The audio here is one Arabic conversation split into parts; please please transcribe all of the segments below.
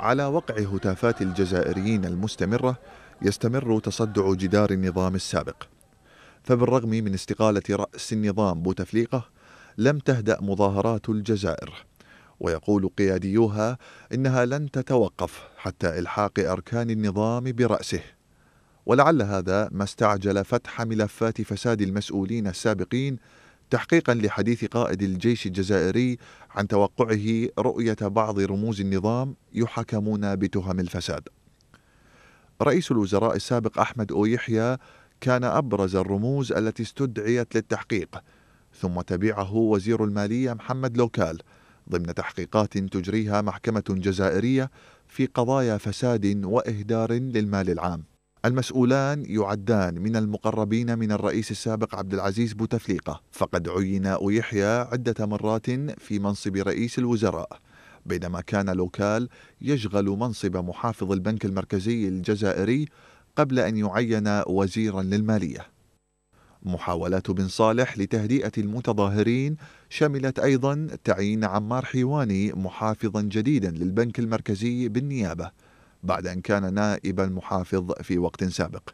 على وقع هتافات الجزائريين المستمرة يستمر تصدع جدار النظام السابق فبالرغم من استقالة رأس النظام بوتفليقة لم تهدأ مظاهرات الجزائر ويقول قياديوها إنها لن تتوقف حتى إلحاق أركان النظام برأسه ولعل هذا ما استعجل فتح ملفات فساد المسؤولين السابقين تحقيقا لحديث قائد الجيش الجزائري عن توقعه رؤيه بعض رموز النظام يحاكمون بتهم الفساد. رئيس الوزراء السابق احمد اويحيى كان ابرز الرموز التي استدعيت للتحقيق ثم تبعه وزير الماليه محمد لوكال ضمن تحقيقات تجريها محكمه جزائريه في قضايا فساد واهدار للمال العام. المسؤولان يعدان من المقربين من الرئيس السابق عبد العزيز بوتفليقة فقد عين يحيى عدة مرات في منصب رئيس الوزراء بينما كان لوكال يشغل منصب محافظ البنك المركزي الجزائري قبل أن يعين وزيرا للمالية محاولات بن صالح لتهدئة المتظاهرين شملت أيضا تعيين عمار حيواني محافظا جديدا للبنك المركزي بالنيابة بعد أن كان نائب المحافظ في وقت سابق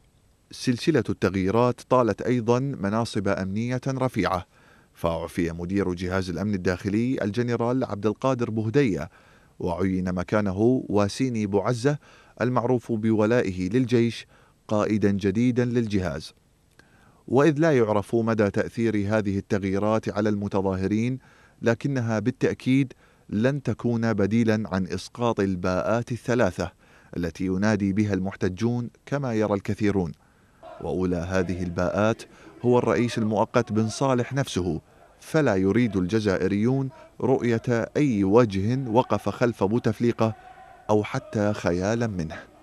سلسلة التغييرات طالت أيضا مناصب أمنية رفيعة فعفي مدير جهاز الأمن الداخلي الجنرال عبد القادر بهدية وعين مكانه واسيني بوعزة المعروف بولائه للجيش قائدا جديدا للجهاز وإذ لا يعرف مدى تأثير هذه التغييرات على المتظاهرين لكنها بالتأكيد لن تكون بديلا عن إسقاط الباءات الثلاثة التي ينادي بها المحتجون كما يرى الكثيرون وأولى هذه الباءات هو الرئيس المؤقت بن صالح نفسه فلا يريد الجزائريون رؤية أي وجه وقف خلف بوتفليقة أو حتى خيالا منه